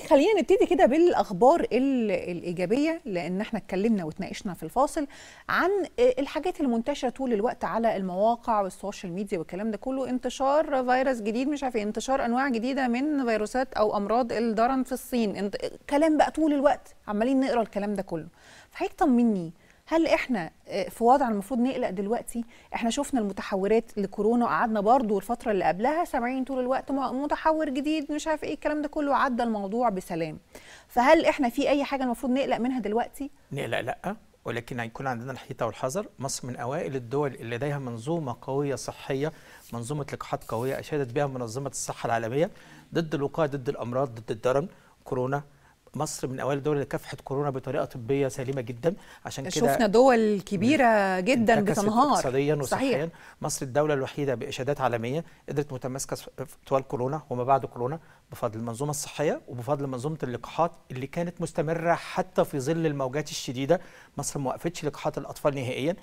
خلينا نبتدي كده بالاخبار الايجابيه لان احنا اتكلمنا واتناقشنا في الفاصل عن الحاجات المنتشره طول الوقت على المواقع والسوشيال ميديا والكلام ده كله انتشار فيروس جديد مش عارف إيه، انتشار انواع جديده من فيروسات او امراض الدرن في الصين كلام بقى طول الوقت عمالين نقرا الكلام ده كله فحضرتك طمني هل احنا آه، في وضع المفروض نقلق دلوقتي احنا شفنا المتحورات لكورونا وقعدنا برضو الفتره اللي قبلها سامعين طول الوقت متحور جديد مش عارف ايه الكلام ده كله عدى الموضوع بسلام فهل احنا في اي حاجه المفروض نقلق منها دلوقتي نقلق لا ولكن هيكون عندنا الحيطه والحذر مصر من اوائل الدول اللي لديها منظومه قويه صحيه منظومه لقاحات قويه اشادت بها منظمه الصحه العالميه ضد الوقايه ضد الامراض ضد الدرن كورونا مصر من اوائل الدول اللي كافحت كورونا بطريقه طبيه سليمه جدا عشان كده شفنا دول كبيره جدا بتنهار اقتصاديا وصحيا مصر الدوله الوحيده باشادات عالميه قدرت متماسكه طوال كورونا وما بعد كورونا بفضل المنظومه الصحيه وبفضل منظومه اللقاحات اللي كانت مستمره حتى في ظل الموجات الشديده مصر ما وقفتش لقاحات الاطفال نهائيا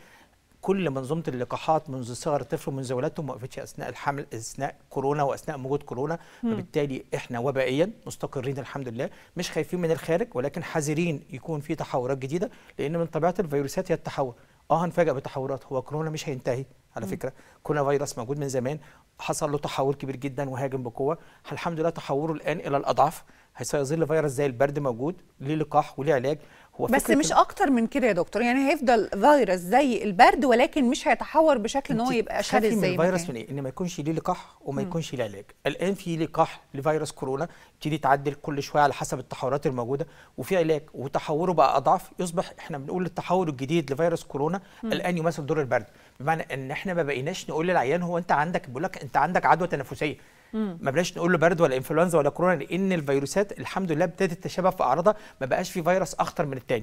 كل منظومه اللقاحات منذ صغر الطفل ومنذ ولادته ما وقفتش اثناء الحمل اثناء كورونا واثناء موجود كورونا فبالتالي احنا وبائيا مستقرين الحمد لله مش خايفين من الخارج ولكن حذرين يكون في تحورات جديده لان من طبيعه الفيروسات هي التحور اه هنفاجئ بتحورات هو كورونا مش هينتهي على فكره كورونا فيروس موجود من زمان حصل له تحول كبير جدا وهاجم بقوه الحمد لله تحوره الان الى الاضعف هيظل فيروس زي البرد موجود ليه لقاح وليه علاج هو بس مش اكتر من كده يا دكتور يعني هيفضل فيروس زي البرد ولكن مش هيتحور بشكل ان هو يبقى شرس زي الفيروس من ايه ان ما يكونش ليه لقاح وما يكونش ليه علاج الان في لقاح لفيروس كورونا يبتدي يتعدل كل شويه على حسب التحورات الموجوده وفي علاج وتحوره بقى اضعف يصبح احنا بنقول التحور الجديد لفيروس كورونا م. الان يمثل دور البرد بمعنى ان احنا ما بقيناش نقول للعيان هو انت عندك بيقول لك انت عندك عدوى تنفسيه ما بلاش نقول له برد ولا انفلونزا ولا كورونا لان الفيروسات الحمد لله ابتدت تتشابه في اعراضها ما بقاش في فيروس اخطر من التاني